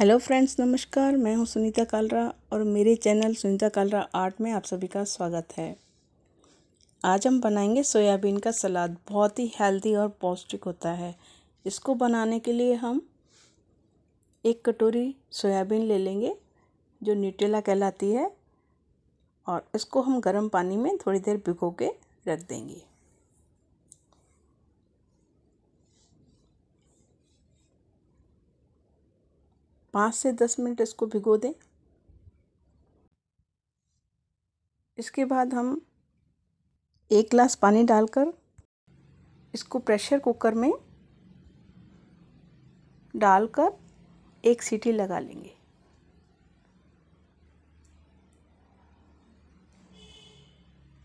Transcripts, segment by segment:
hello friends नमस्कार मैं हूं सुनीता कालरा और मेरे चैनल सुनीता कालरा आर्ट में आप सभी का स्वागत है आज हम बनाएंगे सोयाबीन का सलाद बहुत ही हेल्दी और पौष्टिक होता है इसको बनाने के लिए हम एक कटोरी सोयाबीन ले लेंगे जो न्यूटेला कहलाती है और इसको हम गर्म पानी में थोड़ी देर भिगो के रख देंगे पाँच से दस मिनट इसको भिगो दें इसके बाद हम एक गिलास पानी डालकर इसको प्रेशर कुकर में डालकर एक सीटी लगा लेंगे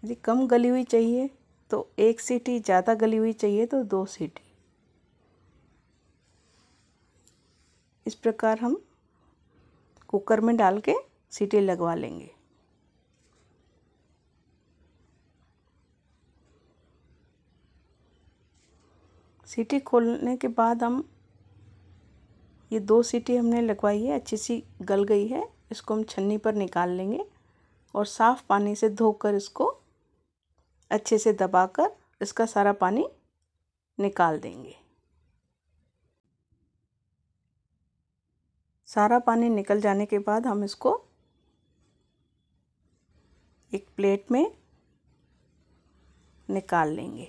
यदि कम गली हुई चाहिए तो एक सीटी ज़्यादा गली हुई चाहिए तो दो सीटी इस प्रकार हम कुकर में डाल के सीटी लगवा लेंगे सीटी खोलने के बाद हम ये दो सीटी हमने लगवाई है अच्छी सी गल गई है इसको हम छन्नी पर निकाल लेंगे और साफ़ पानी से धोकर इसको अच्छे से दबाकर इसका सारा पानी निकाल देंगे सारा पानी निकल जाने के बाद हम इसको एक प्लेट में निकाल लेंगे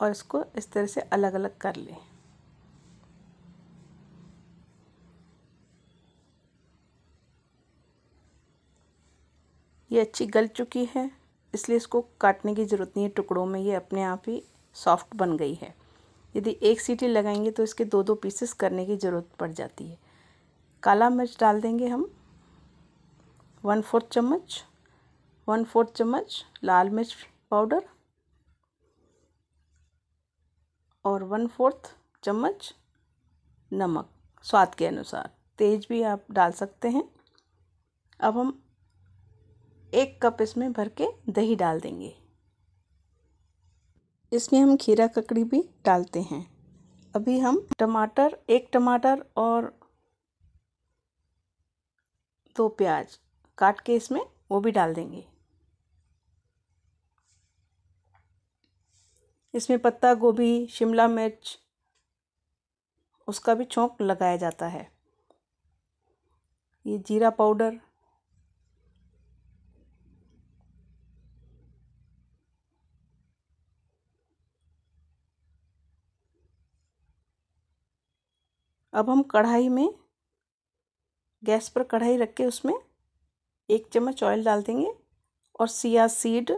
और इसको इस तरह से अलग अलग कर लें ये अच्छी गल चुकी है इसलिए इसको काटने की ज़रूरत नहीं है टुकड़ों में ये अपने आप ही सॉफ्ट बन गई है यदि एक सीटी लगाएंगे तो इसके दो दो पीसेस करने की ज़रूरत पड़ जाती है काला मिर्च डाल देंगे हम वन फोर्थ चम्मच वन फोर्थ चम्मच लाल मिर्च पाउडर और वन फोर्थ चम्मच नमक स्वाद के अनुसार तेज भी आप डाल सकते हैं अब हम एक कप इसमें भर के दही डाल देंगे इसमें हम खीरा ककड़ी भी डालते हैं अभी हम टमाटर एक टमाटर और दो प्याज काट के इसमें वो भी डाल देंगे इसमें पत्ता गोभी शिमला मिर्च उसका भी छोंक लगाया जाता है ये जीरा पाउडर अब हम कढ़ाई में गैस पर कढ़ाई रख के उसमें एक चम्मच ऑयल डाल देंगे और सिया सीड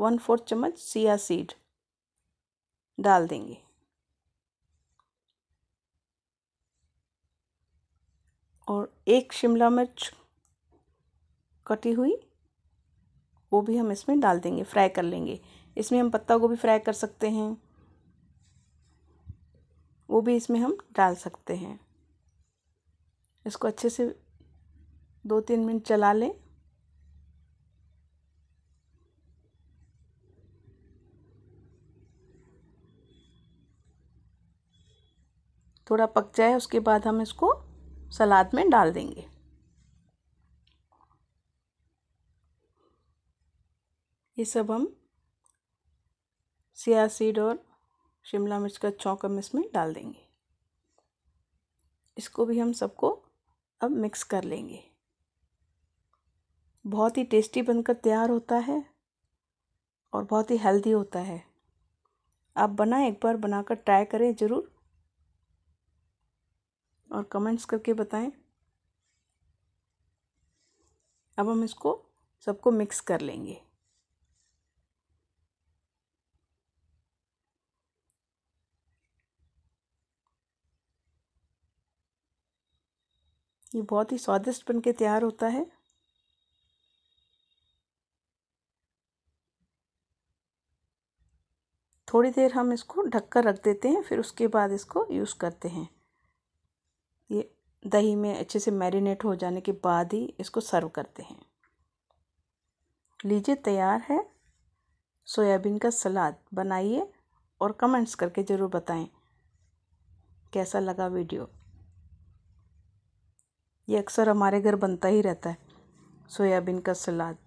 वन फोर्थ चम्मच सिया सीड डाल देंगे और एक शिमला मिर्च कटी हुई वो भी हम इसमें डाल देंगे फ्राई कर लेंगे इसमें हम पत्ता गोभी फ्राई कर सकते हैं वो भी इसमें हम डाल सकते हैं इसको अच्छे से दो तीन मिनट चला लें थोड़ा पक जाए उसके बाद हम इसको सलाद में डाल देंगे ये सब हम सिया सीड और शिमला मिर्च का चौक हम इसमें डाल देंगे इसको भी हम सबको अब मिक्स कर लेंगे बहुत ही टेस्टी बनकर तैयार होता है और बहुत ही हेल्दी होता है आप बना एक बार बनाकर ट्राई करें ज़रूर और कमेंट्स करके बताएं अब हम इसको सबको मिक्स कर लेंगे ये बहुत ही स्वादिष्ट बन के तैयार होता है थोड़ी देर हम इसको ढककर रख देते हैं फिर उसके बाद इसको यूज़ करते हैं ये दही में अच्छे से मैरिनेट हो जाने के बाद ही इसको सर्व करते हैं लीजिए तैयार है सोयाबीन का सलाद बनाइए और कमेंट्स करके ज़रूर बताएं कैसा लगा वीडियो ये अक्सर हमारे घर बनता ही रहता है सोयाबीन का सलाद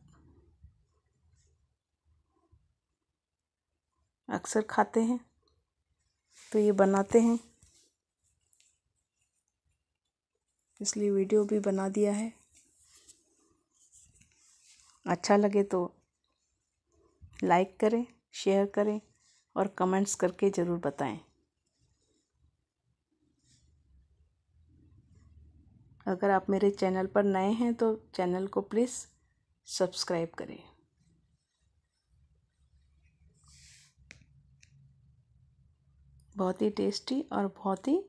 अक्सर खाते हैं तो ये बनाते हैं इसलिए वीडियो भी बना दिया है अच्छा लगे तो लाइक करें शेयर करें और कमेंट्स करके ज़रूर बताएं अगर आप मेरे चैनल पर नए हैं तो चैनल को प्लीज़ सब्सक्राइब करें बहुत ही टेस्टी और बहुत ही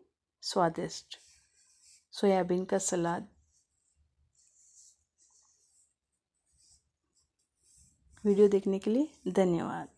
स्वादिष्ट सोयाबीन का सलाद वीडियो देखने के लिए धन्यवाद